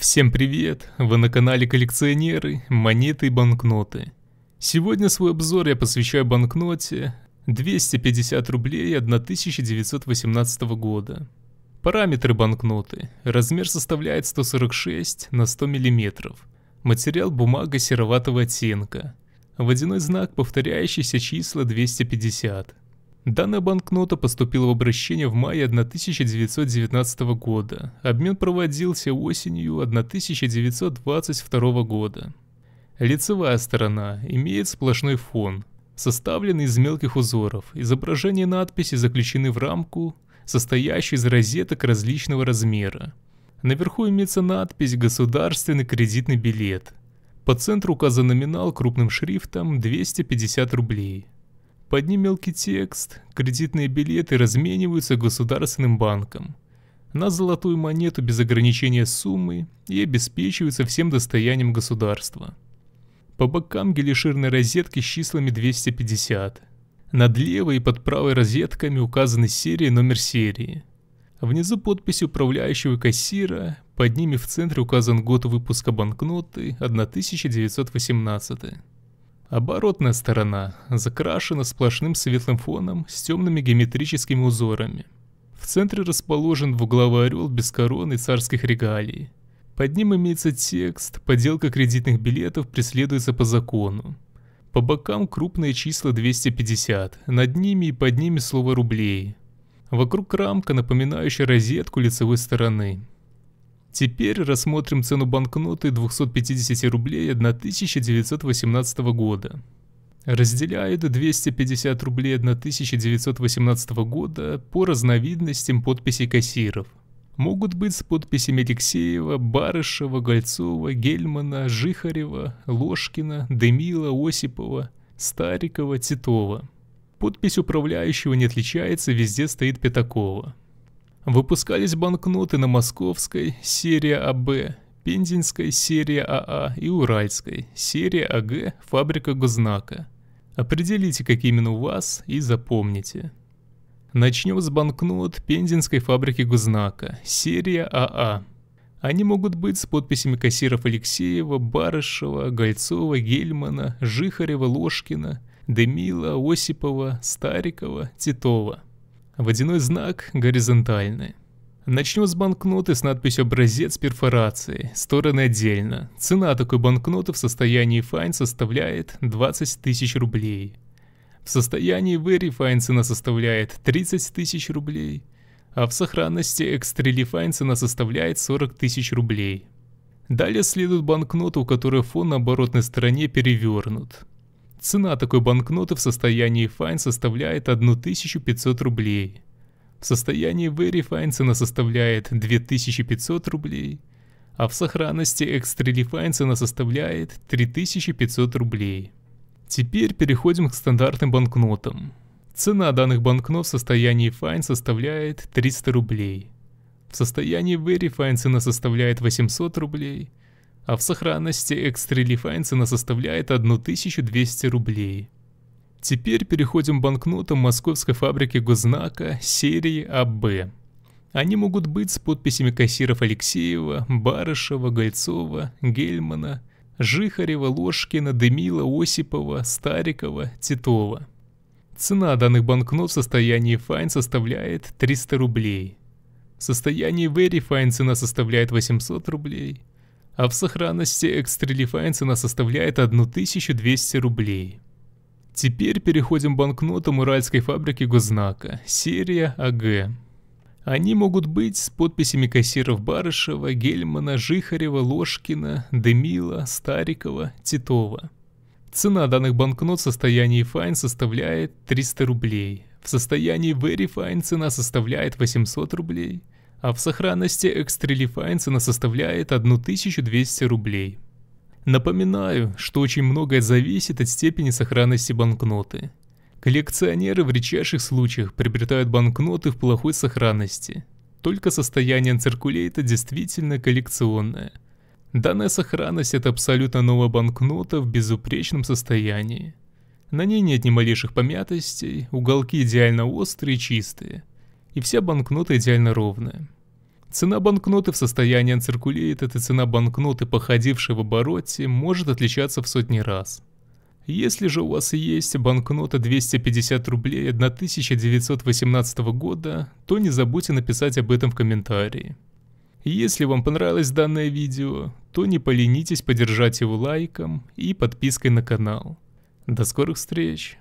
Всем привет! Вы на канале Коллекционеры, монеты и банкноты. Сегодня свой обзор я посвящаю банкноте 250 рублей 1918 года. Параметры банкноты. Размер составляет 146 на 100 мм. Материал бумага сероватого оттенка. Водяной знак, повторяющийся числа 250. Данная банкнота поступила в обращение в мае 1919 года. Обмен проводился осенью 1922 года. Лицевая сторона имеет сплошной фон, составленный из мелких узоров. Изображения и надписи заключены в рамку, состоящую из розеток различного размера. Наверху имеется надпись «Государственный кредитный билет». По центру указан номинал крупным шрифтом 250 рублей. Под ним мелкий текст, кредитные билеты размениваются государственным банком на золотую монету без ограничения суммы и обеспечиваются всем достоянием государства. По бокам гелиширной розетки с числами 250. Над левой и под правой розетками указаны серии номер серии. Внизу подпись управляющего кассира, под ними в центре указан год выпуска банкноты 1918. Оборотная сторона закрашена сплошным светлым фоном с темными геометрическими узорами. В центре расположен двуглавый орел без короны царских регалий. Под ним имеется текст «Подделка кредитных билетов преследуется по закону». По бокам крупные числа 250, над ними и под ними слово «рублей». Вокруг рамка, напоминающая розетку лицевой стороны. Теперь рассмотрим цену банкноты 250 рублей 1918 года. Разделяют 250 рублей 1918 года по разновидностям подписей кассиров. Могут быть с подписями Алексеева, Барышева, Гольцова, Гельмана, Жихарева, Ложкина, Демила, Осипова, Старикова, Титова. Подпись управляющего не отличается, везде стоит Пятакова. Выпускались банкноты на Московской, серия АБ, Пензенской, серия АА а и Уральской, серия АГ, фабрика Гознака. Определите, как именно у вас, и запомните. Начнем с банкнот Пензенской фабрики Гузнака, серия АА. А. Они могут быть с подписями кассиров Алексеева, Барышева, Гольцова, Гельмана, Жихарева, Ложкина, Демила, Осипова, Старикова, Титова – Водяной знак горизонтальный. Начнем с банкноты с надписью «Образец перфорации», стороны отдельно. Цена такой банкноты в состоянии Fine составляет 20 тысяч рублей. В состоянии Very Fine цена составляет 30 тысяч рублей, а в сохранности Extrely Fine цена составляет 40 тысяч рублей. Далее следует банкноты, у которых фон на оборотной стороне перевернут. Цена такой банкноты в состоянии Fine составляет 1500 рублей. В состоянии Very Fine цена составляет 2500 рублей, а в сохранности Extrely Fine цена составляет 3500 рублей. Теперь переходим к стандартным банкнотам. Цена данных банкнот в состоянии Fine составляет 300 рублей. В состоянии Very Fine цена составляет 800 рублей – а в сохранности X3 цена составляет 1200 рублей. Теперь переходим к банкнотам московской фабрики Гознака, серии АБ. Они могут быть с подписями кассиров Алексеева, Барышева, Гольцова, Гельмана, Жихарева, Ложкина, Демила, Осипова, Старикова, Титова. Цена данных банкнот в состоянии файн составляет 300 рублей. В состоянии файн цена составляет 800 рублей а в сохранности экстралифайнс она составляет 1200 рублей. Теперь переходим к банкнотам уральской фабрики госзнака, серия АГ. Они могут быть с подписями кассиров Барышева, Гельмана, Жихарева, Ложкина, Демила, Старикова, Титова. Цена данных банкнот в состоянии Fine составляет 300 рублей. В состоянии Very Fine цена составляет 800 рублей – а в сохранности экстрелифайнцена составляет 1200 рублей. Напоминаю, что очень многое зависит от степени сохранности банкноты. Коллекционеры в редчайших случаях приобретают банкноты в плохой сохранности. Только состояние циркулейта действительно коллекционное. Данная сохранность – это абсолютно новая банкнота в безупречном состоянии. На ней нет ни малейших помятостей, уголки идеально острые и чистые – и все банкноты идеально ровные. Цена банкноты в состоянии циркулеет, и цена банкноты, походившей в обороте, может отличаться в сотни раз. Если же у вас есть банкнота 250 рублей 1918 года, то не забудьте написать об этом в комментарии. Если вам понравилось данное видео, то не поленитесь поддержать его лайком и подпиской на канал. До скорых встреч!